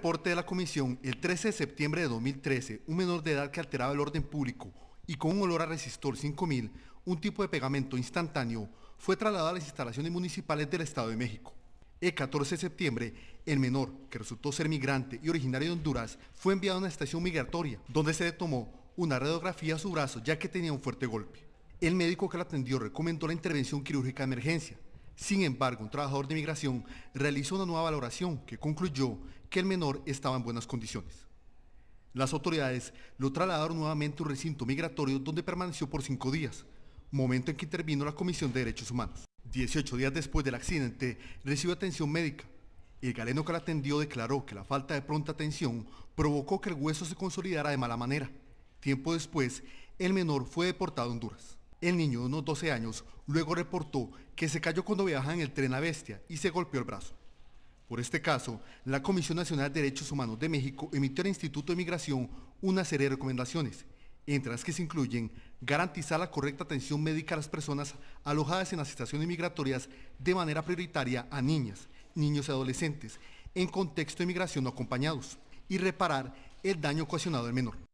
reporte de la comisión, el 13 de septiembre de 2013, un menor de edad que alteraba el orden público y con un olor a resistor 5000, un tipo de pegamento instantáneo, fue trasladado a las instalaciones municipales del Estado de México. El 14 de septiembre, el menor, que resultó ser migrante y originario de Honduras, fue enviado a una estación migratoria, donde se le tomó una radiografía a su brazo ya que tenía un fuerte golpe. El médico que la atendió recomendó la intervención quirúrgica de emergencia, sin embargo, un trabajador de inmigración realizó una nueva valoración que concluyó que el menor estaba en buenas condiciones. Las autoridades lo trasladaron nuevamente a un recinto migratorio donde permaneció por cinco días, momento en que intervino la Comisión de Derechos Humanos. 18 días después del accidente, recibió atención médica. El galeno que la atendió declaró que la falta de pronta atención provocó que el hueso se consolidara de mala manera. Tiempo después, el menor fue deportado a Honduras. El niño de unos 12 años luego reportó que se cayó cuando viajaba en el tren a Bestia y se golpeó el brazo. Por este caso, la Comisión Nacional de Derechos Humanos de México emitió al Instituto de Migración una serie de recomendaciones, entre las que se incluyen garantizar la correcta atención médica a las personas alojadas en las estaciones migratorias de manera prioritaria a niñas, niños y adolescentes en contexto de migración no acompañados y reparar el daño ocasionado al menor.